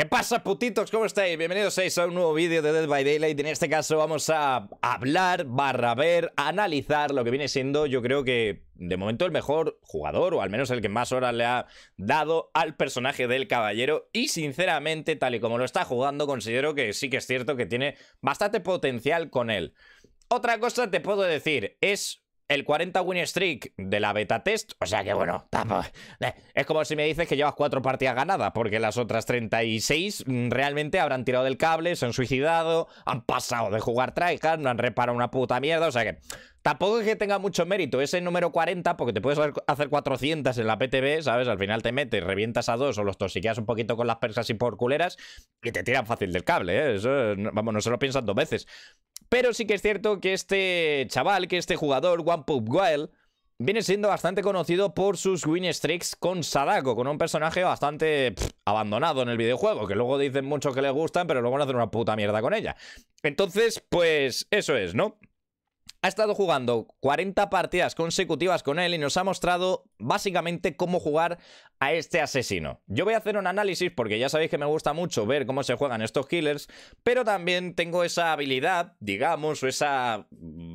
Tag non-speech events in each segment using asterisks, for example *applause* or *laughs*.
¿Qué pasa, putitos? ¿Cómo estáis? Bienvenidos a un nuevo vídeo de Dead by Daylight. En este caso vamos a hablar, barra ver, analizar lo que viene siendo, yo creo que de momento el mejor jugador, o al menos el que más horas le ha dado al personaje del caballero. Y sinceramente, tal y como lo está jugando, considero que sí que es cierto que tiene bastante potencial con él. Otra cosa te puedo decir, es el 40 win streak de la beta test. O sea que bueno, eh, es como si me dices que llevas cuatro partidas ganadas, porque las otras 36 mm, realmente habrán tirado del cable, se han suicidado, han pasado de jugar tryhard, no han reparado una puta mierda. O sea que Tampoco es que tenga mucho mérito ese número 40, porque te puedes hacer 400 en la PTB, ¿sabes? Al final te metes, revientas a dos o los tosiqueas un poquito con las persas y por culeras y te tiran fácil del cable, ¿eh? vamos, no se lo piensan dos veces. Pero sí que es cierto que este chaval, que este jugador, One Pop viene siendo bastante conocido por sus win streaks con Sadako, con un personaje bastante abandonado en el videojuego, que luego dicen mucho que le gustan, pero luego van a hacer una puta mierda con ella. Entonces, pues eso es, ¿no? ha estado jugando 40 partidas consecutivas con él y nos ha mostrado básicamente cómo jugar a este asesino. Yo voy a hacer un análisis porque ya sabéis que me gusta mucho ver cómo se juegan estos killers, pero también tengo esa habilidad, digamos, o esa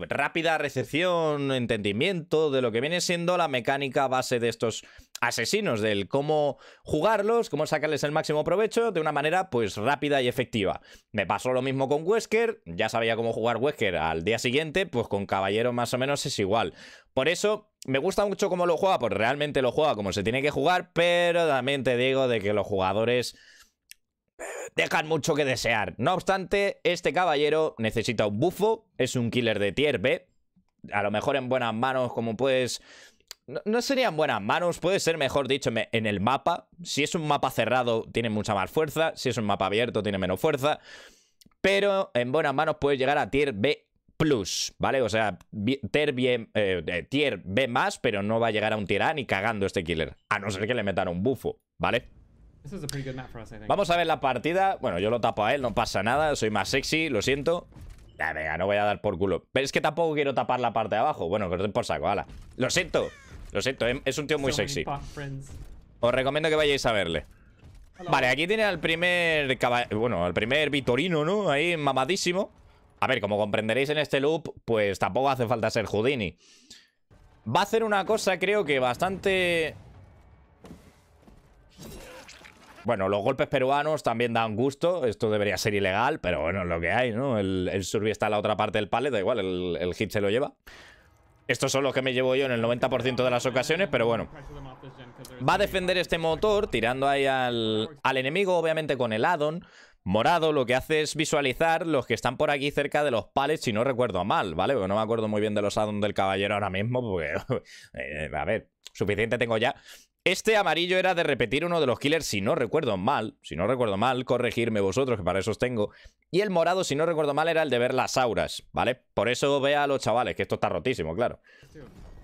rápida recepción, entendimiento de lo que viene siendo la mecánica base de estos asesinos, del cómo jugarlos, cómo sacarles el máximo provecho de una manera pues rápida y efectiva. Me pasó lo mismo con Wesker, ya sabía cómo jugar Wesker al día siguiente, pues con Caballero más o menos es igual. Por eso me gusta mucho cómo lo juega, porque realmente lo juega como se tiene que jugar, pero también te digo de que los jugadores eh, dejan mucho que desear. No obstante, este caballero necesita un bufo, es un killer de tier B, a lo mejor en buenas manos como puedes... No, no serían buenas manos, puede ser mejor dicho en el mapa. Si es un mapa cerrado tiene mucha más fuerza, si es un mapa abierto tiene menos fuerza. Pero en buenas manos puedes llegar a tier B Plus, ¿vale? O sea, eh, eh, tier, bien, B más, pero no va a llegar a un tier A ni cagando este killer. A no ser que le metan un bufo, ¿vale? Vamos a ver la partida. Bueno, yo lo tapo a él, no pasa nada. Soy más sexy, lo siento. venga, no voy a dar por culo. Pero es que tampoco quiero tapar la parte de abajo. Bueno, que por saco, hala. Lo siento. Lo siento, em, es un tío muy sexy. Os recomiendo que vayáis a verle. Vale, aquí tiene al primer... Bueno, al primer Vitorino, ¿no? Ahí mamadísimo. A ver, como comprenderéis en este loop, pues tampoco hace falta ser Houdini. Va a hacer una cosa, creo que bastante... Bueno, los golpes peruanos también dan gusto. Esto debería ser ilegal, pero bueno, lo que hay, ¿no? El, el está en la otra parte del palet, da igual, el, hit se lo lleva. Estos son los que me llevo yo en el 90% de las ocasiones, pero bueno. Va a defender este motor tirando ahí al, al enemigo, obviamente con el addon morado lo que hace es visualizar los que están por aquí cerca de los palets, si no recuerdo mal, ¿vale? Porque no me acuerdo muy bien de los addons del caballero ahora mismo, porque, *laughs* eh, a ver, suficiente tengo ya. Este amarillo era de repetir uno de los killers, si no recuerdo mal, si no recuerdo mal, corregirme vosotros, que para eso os tengo. Y el morado, si no recuerdo mal, era el de ver las auras, ¿vale? Por eso vea a los chavales, que esto está rotísimo, claro.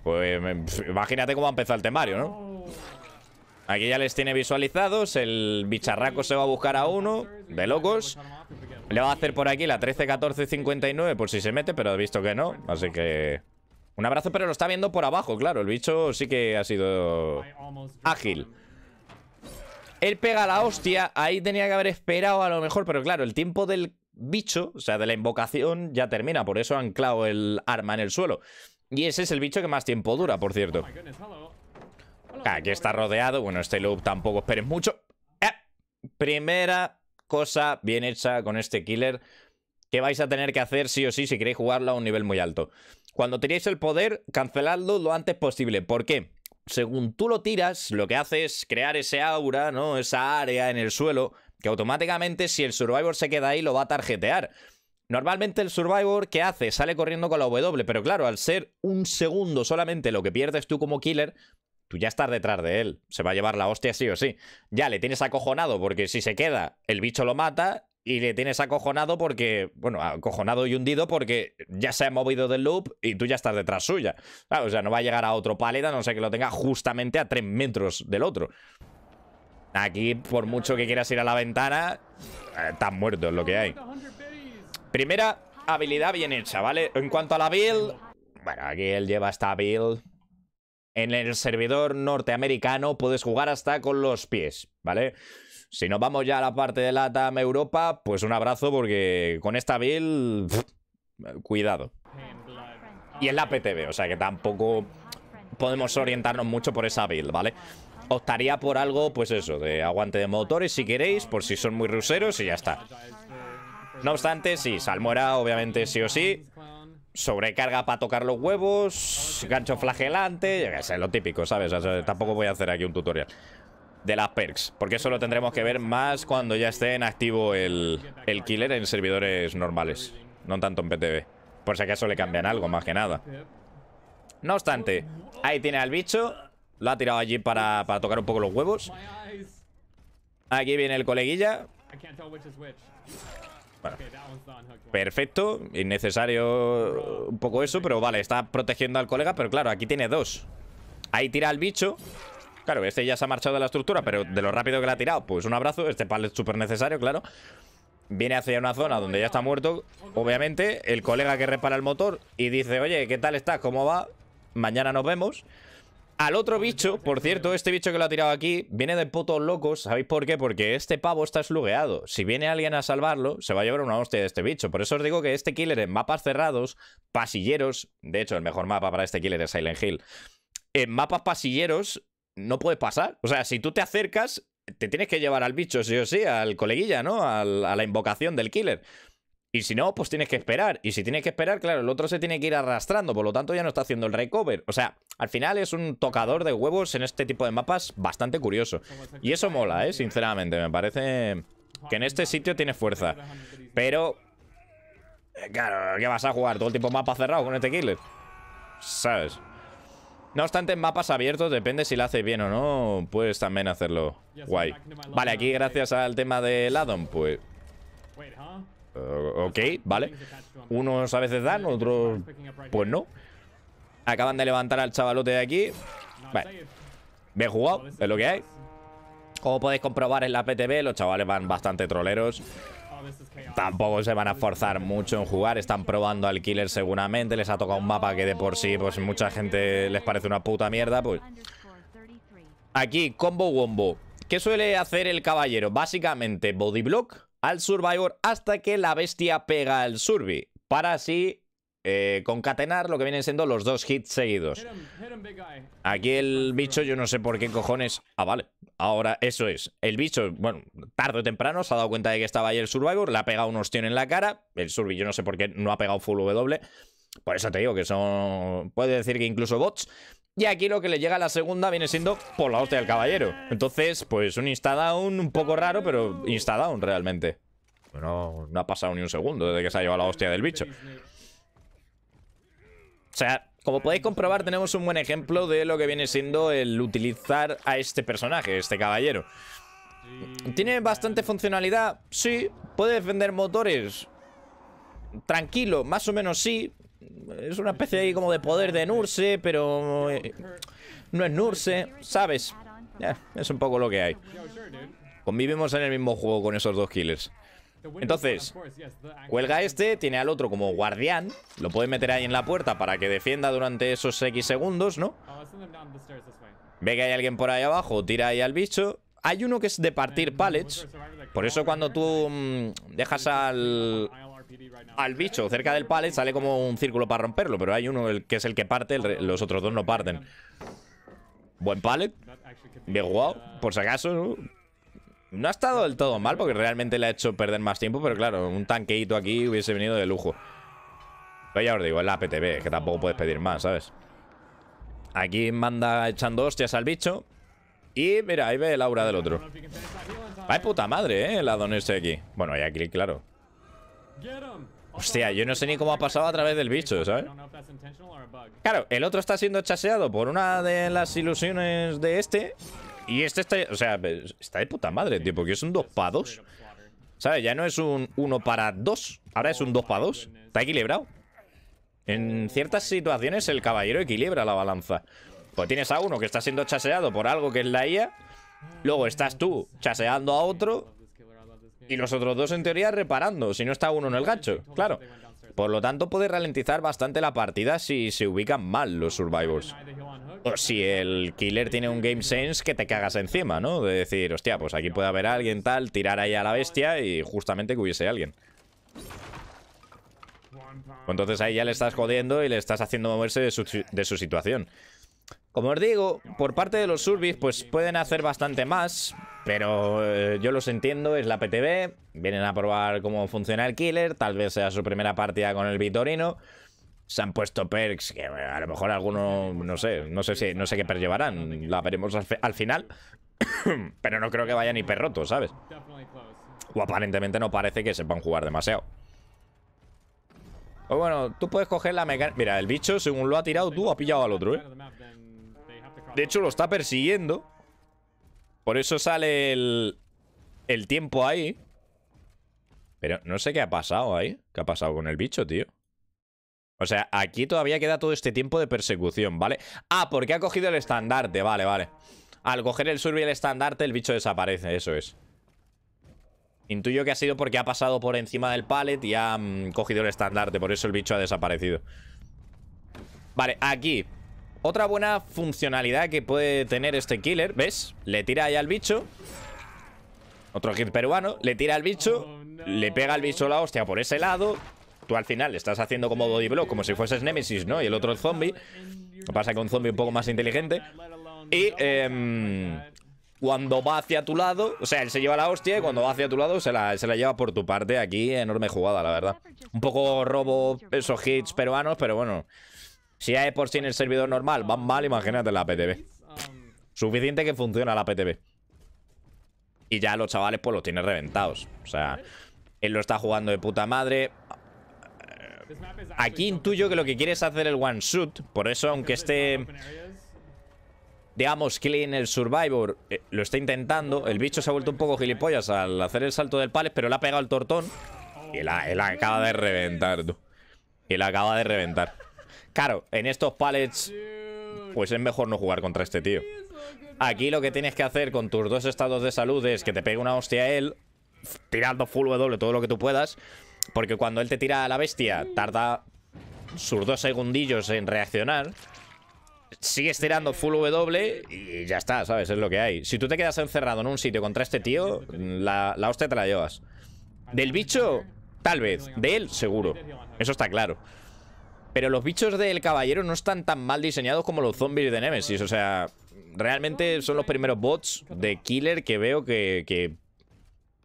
Pues em, imagínate cómo ha empezado el temario, ¿no? Oh. Aquí ya les tiene visualizados. El bicharraco se va a buscar a uno. De locos. Le va a hacer por aquí la 13, 14 59 por si se mete, pero he visto que no. Así que... Un abrazo, pero lo está viendo por abajo, claro. El bicho sí que ha sido ágil. Él pega la hostia. Ahí tenía que haber esperado a lo mejor, pero claro, el tiempo del bicho, o sea, de la invocación, ya termina. Por eso ha anclado el arma en el suelo. Y ese es el bicho que más tiempo dura, por cierto. Oh Aquí está rodeado. Bueno, este loop tampoco esperes mucho. Eh, primera cosa bien hecha con este killer que vais a tener que hacer sí o sí si queréis jugarlo a un nivel muy alto. Cuando tenéis el poder, canceladlo lo antes posible. ¿Por qué? Según tú lo tiras, lo que hace es crear ese aura, ¿no? Esa área en el suelo, que automáticamente si el Survivor se queda ahí lo va a tarjetear. Normalmente el Survivor, ¿qué hace? Sale corriendo con la W, pero claro, al ser un segundo solamente lo que pierdes tú como killer, tú ya estás detrás de él. Se va a llevar la hostia sí o sí. Ya le tienes acojonado porque si se queda, el bicho lo mata. Y le tienes acojonado porque, bueno, acojonado y hundido porque ya se ha movido del loop y tú ya estás detrás suya. o sea, no va a llegar a otro paleta, no sé que lo tenga justamente a 3 metros del otro. Aquí, por mucho que quieras ir a la ventana, eh, estás muerto, lo que hay. Primera habilidad bien hecha, ¿vale? En cuanto a la build, bueno, aquí él lleva esta build en el servidor norteamericano puedes jugar hasta con los pies, ¿vale? Si nos vamos ya a la parte de la TAM Europa, pues un abrazo porque con esta build... cuidado. Y en la PTB, o sea que tampoco podemos orientarnos mucho por esa build, ¿vale? Optaría por algo, pues eso, de aguante de motores si queréis, por si son muy ruseros y ya está. No obstante, sí, Salmuera obviamente sí o sí sobrecarga para tocar los huevos, gancho flagelante, ya lo típico, ¿sabes? tampoco voy a hacer aquí un tutorial de las perks, porque eso lo tendremos que ver más cuando ya esté en activo el, killer en servidores normales, no tanto en PTB, por si acaso le cambian algo, más que nada. No obstante, ahí tiene al bicho, lo ha tirado allí para, para tocar un poco los huevos. Aquí viene el coleguilla. Perfecto, innecesario un poco eso, pero vale, está protegiendo al colega, pero claro, aquí tiene dos. Ahí tira al bicho. Claro, este ya se ha marchado de la estructura, pero de lo rápido que la ha tirado, pues un abrazo. Este palo es súper necesario, claro. Viene hacia una zona donde ya está muerto, obviamente. El colega que repara el motor y dice, oye, ¿qué tal estás? ¿Cómo va? Mañana nos vemos. Al otro bicho, por cierto, este bicho que lo ha tirado aquí viene de putos locos. ¿Sabéis por qué? Porque este pavo está slugueado. Si viene alguien a salvarlo, se va a llevar una hostia de este bicho. Por eso os digo que este killer en mapas cerrados, pasilleros... De hecho, el mejor mapa para este killer es Silent Hill. En mapas pasilleros no puede pasar. O sea, si tú te acercas, te tienes que llevar al bicho, sí o sí, al coleguilla, ¿no? a la invocación del killer. Y si no, pues tienes que esperar. Y si tienes que esperar, claro, el otro se tiene que ir arrastrando. Por lo tanto, ya no está haciendo el recover. O sea, al final es un tocador de huevos en este tipo de mapas bastante curioso. Y eso mola, ¿eh? Sinceramente, me parece que en este sitio tiene fuerza. Pero... Eh, claro, ¿qué vas a jugar? ¿Todo el tiempo mapa cerrado con este killer? ¿Sabes? No obstante, en mapas abiertos, depende si lo haces bien o no, puedes también hacerlo guay. Vale, aquí gracias eh. al tema de addon, pues... Eh, ok, vale. Unos a veces dan, otros pues no. Acaban de levantar al chavalote de aquí. Vale. Bien jugado, es lo que hay. Como podéis comprobar en la PTB, los chavales van bastante troleros. Tampoco se van a forzar mucho en jugar. Están probando al killer seguramente. Les ha tocado un mapa que de por sí, pues mucha gente les parece una puta mierda. Pues Aquí, combo wombo. ¿Qué suele hacer el caballero? Básicamente, body block al Survivor hasta que la bestia pega al survi para así eh, concatenar lo que vienen siendo los dos hits seguidos. Em, em Aquí el bicho, yo no sé por qué cojones... Ah, vale. Ahora, eso es. El bicho, bueno, tarde o temprano se ha dado cuenta de que estaba ahí el Survivor, le ha pegado un ostión en la cara. El survi yo no sé por qué no ha pegado full W. Por eso te digo que son... Puede decir que incluso bots, y aquí lo que le llega a la segunda viene siendo por la hostia del caballero. Entonces, pues un insta-down un poco raro, pero insta-down realmente. bueno no ha pasado ni un segundo desde que se ha llevado la hostia del bicho. O sea, como podéis comprobar, tenemos un buen ejemplo de lo que viene siendo el utilizar a este personaje, este caballero. ¿Tiene bastante funcionalidad? Sí. ¿Puede defender motores? Tranquilo, más o menos sí. Es una especie ahí como de poder de Nurse, pero... Eh, no es Nurse, ¿sabes? es un poco lo que hay. Convivimos en el mismo juego con esos dos killers. Entonces, cuelga este, tiene al otro como guardián. Lo puede meter ahí en la puerta para que defienda durante esos X segundos, ¿no? Ve que hay alguien por ahí abajo, tira ahí al bicho. Hay uno que es de partir pallets. Por eso cuando tú mm, dejas al, al bicho cerca del pallet, sale como un círculo para romperlo, pero hay uno que es el que parte, los otros dos no parten. Buen pallet. Bien por si acaso, ¿no? ha estado del todo mal porque realmente le ha hecho perder más tiempo, pero claro, un tanqueito aquí hubiese venido de lujo. Pero ya os digo, es la PTB, que tampoco puedes pedir más, ¿sabes? Aquí manda echando hostias al bicho. Y mira, ahí ve el aura del otro. Ay, puta madre, ¿eh? El Adonis este aquí. Bueno, hay aquí, claro. Hostia, yo no sé ni cómo ha pasado a través del bicho, ¿sabes? Claro, el otro está siendo chaseado por una de las ilusiones de este Y este está, o sea, está de puta madre, tío Porque es un 2 para 2 ¿Sabes? Ya no es un 1 para 2 Ahora es un 2 para 2 Está equilibrado En ciertas situaciones el caballero equilibra la balanza Pues tienes a uno que está siendo chaseado por algo que es la IA Luego estás tú chaseando a otro y los otros dos, en teoría, reparando, si no está uno en el gancho, claro. Por lo tanto, puede ralentizar bastante la partida si se ubican mal los survivors. O si el killer tiene un game sense que te cagas encima, ¿no? De decir, hostia, pues aquí puede haber alguien tal, tirar ahí a la bestia y justamente que hubiese alguien. Pues entonces ahí ya le estás jodiendo y le estás haciendo moverse de su, de su situación. Como os digo, por parte de los Surbis, pues pueden hacer bastante más, pero eh, yo los entiendo, es la PTB, vienen a probar cómo funciona el killer, tal vez sea su primera partida con el Vitorino. Se han puesto perks que eh, a lo mejor algunos no sé, no sé si, no sé qué perks llevarán, la veremos al, final, *coughs* pero no creo que vayan hiper perroto, ¿sabes? O aparentemente no parece que sepan jugar demasiado. O pues bueno, tú puedes coger la mecánica... Mira, el bicho, según lo ha tirado tú, ha pillado al otro, ¿eh? De hecho, lo está persiguiendo. Por eso sale el, el tiempo ahí. Pero no sé qué ha pasado ahí. ¿Qué ha pasado con el bicho, tío? O sea, aquí todavía queda todo este tiempo de persecución, ¿vale? Ah, porque ha cogido el estandarte, vale, vale Al coger el sur y el estandarte, el bicho desaparece, eso es Intuyo que ha sido porque ha pasado por encima del pallet y ha mm, cogido el estandarte Por eso el bicho ha desaparecido Vale, aquí otra buena funcionalidad que puede tener este killer, ¿ves? Le tira ahí al bicho. Otro hit peruano. Le tira al bicho. Le pega al bicho la hostia por ese lado. Tú al final le estás haciendo como body block, como si fueses Nemesis, ¿no? Y el otro zombie. Lo que pasa que un zombie un poco más inteligente. Y em, cuando va hacia tu lado, o sea, él se lleva la hostia y cuando va hacia tu lado se la, se la lleva por tu parte. Aquí, enorme jugada, la verdad. Un poco robo, esos hits peruanos, pero bueno. Si ya es por sí en el servidor normal, van mal, imagínate la PTB. Suficiente que funciona la PTB. Y ya los chavales pues los tiene reventados. O sea, él lo está jugando de puta madre. Aquí intuyo que lo que quiere es hacer el one shoot. Por eso, aunque esté... Digamos, clean el Survivor eh, Lo está intentando El bicho se ha vuelto un poco gilipollas al hacer el salto del palet Pero le ha pegado el tortón Y la, él acaba de reventar, tú. Y la acaba de reventar Claro, en estos pallets pues es mejor no jugar contra este tío. Aquí lo que tienes que hacer con tus dos estados de salud es que te pegue una hostia a él, tirando full W todo lo que tú puedas, porque cuando él te tira a la bestia, tarda sus dos segundillos en reaccionar. Sigues tirando full W y ya está, ¿sabes? Es lo que hay. Si tú te quedas encerrado en un sitio contra este tío, la, la hostia te la llevas. Del bicho, tal vez. De él, seguro. Eso está claro. Pero los bichos del caballero no están tan mal diseñados como los zombies de Nemesis. O sea, realmente son los primeros bots de Killer que veo que,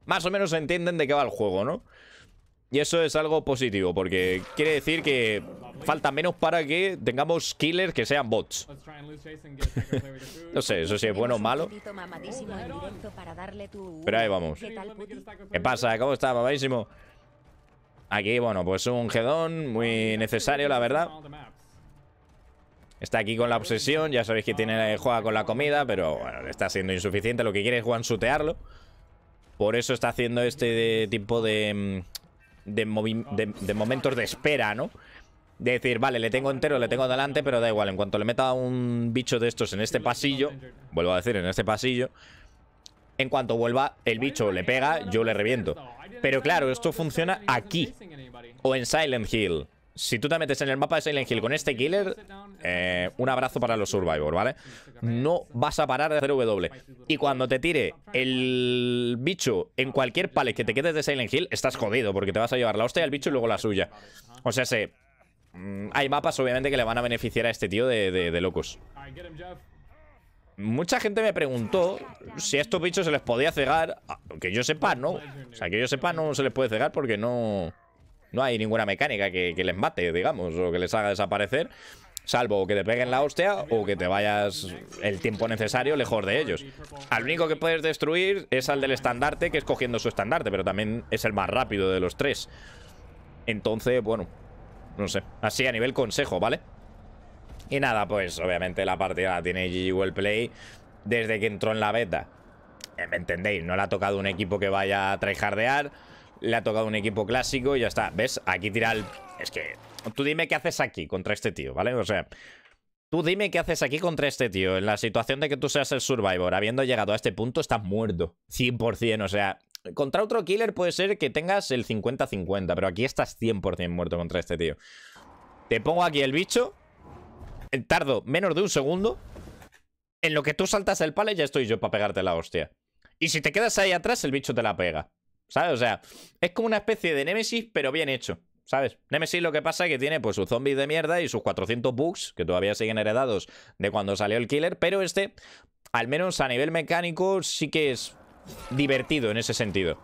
más o menos entienden de qué va el juego, ¿no? Y eso es algo positivo, porque quiere decir que falta menos para que tengamos killers que sean bots. no sé, eso sí es bueno o malo. Pero ahí vamos. ¿Qué pasa? ¿Cómo está, mamadísimo? Aquí, bueno, pues un hedón muy necesario, la verdad. Está aquí con la obsesión, ya sabéis que tiene, juega con la comida, pero bueno, le está siendo insuficiente. Lo que quiere es sutearlo Por eso está haciendo este tipo mm, de, momentos de espera, ¿no? De decir, vale, le tengo entero, le tengo delante, pero da igual. En cuanto le meta un bicho de estos en este pasillo, vuelvo a decir, en este pasillo, en cuanto vuelva, el bicho le pega, yo le reviento. Pero claro, esto funciona aquí. O en Silent Hill. Si tú te metes en el mapa de Silent Hill con este killer, eh, un abrazo para los survivors, ¿vale? No vas a parar de hacer W. Y cuando te tire el bicho en cualquier pale que te quedes de Silent Hill, estás jodido porque te vas a llevar la hostia al bicho y luego la suya. O sea, se... Mm, hay mapas, obviamente, que le van a beneficiar a este tío de, de locos. Mucha gente me preguntó si a estos bichos se les podía cegar. Que yo sepa, no. O sea, que yo sepa, no se les puede cegar porque no, no hay ninguna mecánica que, que les mate, digamos, o que les haga desaparecer. Salvo que te peguen la hostia o que te vayas el tiempo necesario lejos de ellos. Al único que puedes destruir es al del estandarte, que es cogiendo su estandarte, pero también es el más rápido de los tres. Entonces, bueno, no sé. Así a nivel consejo, ¿vale? Y nada, pues obviamente la partida la tiene GG Well Play desde que entró en la beta. Eh, ¿Me entendéis? No le ha tocado un equipo que vaya a tryhardear. Le ha tocado un equipo clásico y ya está. ¿Ves? Aquí tira el... Es que... Tú dime qué haces aquí contra este tío, ¿vale? O sea... Tú dime qué haces aquí contra este tío. En la situación de que tú seas el Survivor, habiendo llegado a este punto, estás muerto. 100%, o sea... Contra otro killer puede ser que tengas el 50-50, pero aquí estás 100% muerto contra este tío. Te pongo aquí el bicho eh, tardo menos de un segundo. En lo que tú saltas el palo ya estoy yo para pegarte la hostia. Y si te quedas ahí atrás, el bicho te la pega. ¿Sabes? O sea, es como una especie de Nemesis, pero bien hecho. ¿Sabes? Nemesis lo que pasa es que tiene pues sus zombies de mierda y sus 400 bugs, que todavía siguen heredados de cuando salió el killer, pero este, al menos a nivel mecánico, sí que es divertido en ese sentido.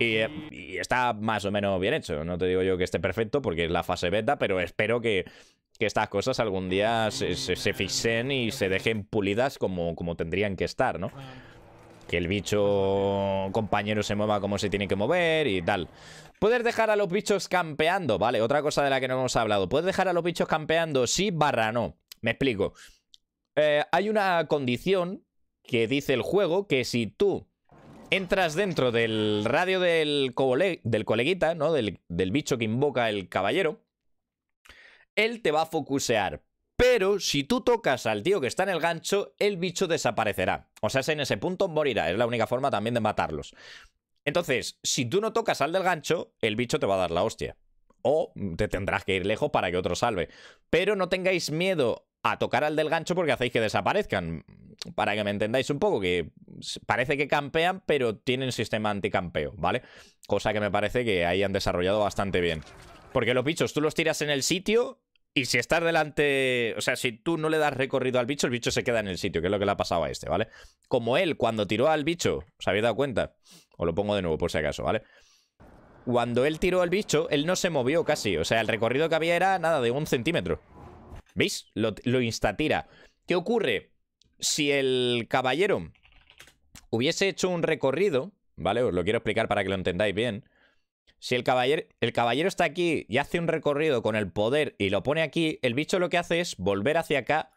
Y, eh, y, está más o menos bien hecho. No te digo yo que esté perfecto porque es la fase beta, pero espero que que estas cosas algún día se, se, y se dejen pulidas como, como tendrían que estar, ¿no? que el bicho compañero se mueva como se tiene que mover y tal. Puedes dejar a los bichos campeando, ¿vale? Otra cosa de la que no hemos hablado. Puedes dejar a los bichos campeando, sí, barra no. Me explico. Eh, hay una condición que dice el juego que si tú entras dentro del radio del, coleguita, ¿no? Del, del bicho que invoca el caballero, él te va a focusear. Pero si tú tocas al tío que está en el gancho, el bicho desaparecerá. O sea, en ese punto morirá. Es la única forma también de matarlos. Entonces, si tú no tocas al del gancho, el bicho te va a dar la hostia. O te tendrás que ir lejos para que otro salve. Pero no tengáis miedo a tocar al del gancho porque hacéis que desaparezcan. Para que me entendáis un poco, que parece que campean, pero tienen sistema anticampeo, ¿vale? Cosa que me parece que ahí han desarrollado bastante bien. Porque los bichos tú los tiras en el sitio y si estás delante, o sea, si tú no le das recorrido al bicho, el bicho se queda en el sitio, que es lo que le ha pasado a este, ¿vale? Como él, cuando tiró al bicho, ¿os habéis dado cuenta? Os lo pongo de nuevo por si acaso, ¿vale? Cuando él tiró al bicho, él no se movió casi, o sea, el recorrido que había era nada de un centímetro. ¿Veis? Lo, lo instatira. ¿Qué ocurre? Si el caballero hubiese hecho un recorrido, ¿vale? Os lo quiero explicar para que lo entendáis bien. Si el caballero, está aquí y hace un recorrido con el poder y lo pone aquí, el bicho lo que hace es volver hacia acá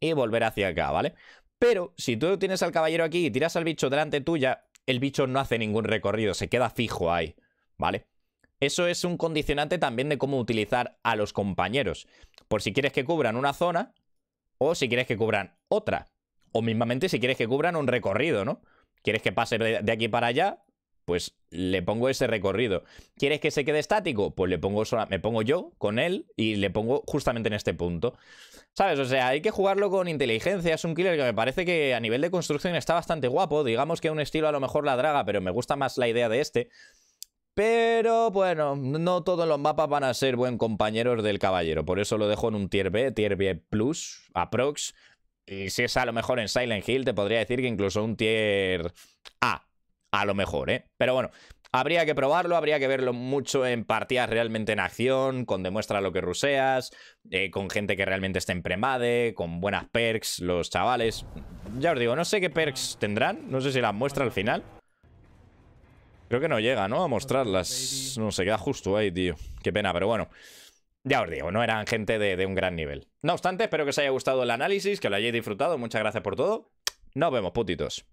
y volver hacia acá, ¿vale? Pero si tú tienes al caballero aquí y tiras al bicho delante tuya, el bicho no hace ningún recorrido, se queda fijo ahí, ¿vale? Eso es un condicionante también de cómo utilizar a los compañeros. Por si quieres que cubran una zona o si quieres que cubran otra. O mismamente si quieres que cubran un recorrido, ¿no? Quieres que pase de aquí para allá, pues le pongo ese recorrido. ¿Quieres que se quede estático? Pues le pongo me pongo yo con él y le pongo justamente en este punto. ¿Sabes? O sea, hay que jugarlo con inteligencia. Es un killer que me parece que a nivel de construcción está bastante guapo. Digamos que un estilo a lo mejor la draga, pero me gusta más la idea de este. Pero bueno, no todos los mapas van a ser buen compañeros del caballero. Por eso lo dejo en un tier B, tier B Plus, aprox. Y si es a lo mejor en Silent Hill, te podría decir que incluso un tier A, a lo mejor, ¿eh? Pero bueno, habría que probarlo, habría que verlo mucho en partidas realmente en acción, con demuestra lo que ruseas, eh, con gente que realmente esté en premade, con buenas perks, los chavales. Ya os digo, no sé qué perks tendrán, no sé si las muestra al final. Creo que no llega, ¿no? A mostrarlas. No, se queda justo ahí, tío. Qué pena, pero bueno. Ya os digo, no eran gente de un gran nivel. No obstante, espero que os haya gustado el análisis, que lo hayáis disfrutado. Muchas gracias por todo. Nos vemos, putitos.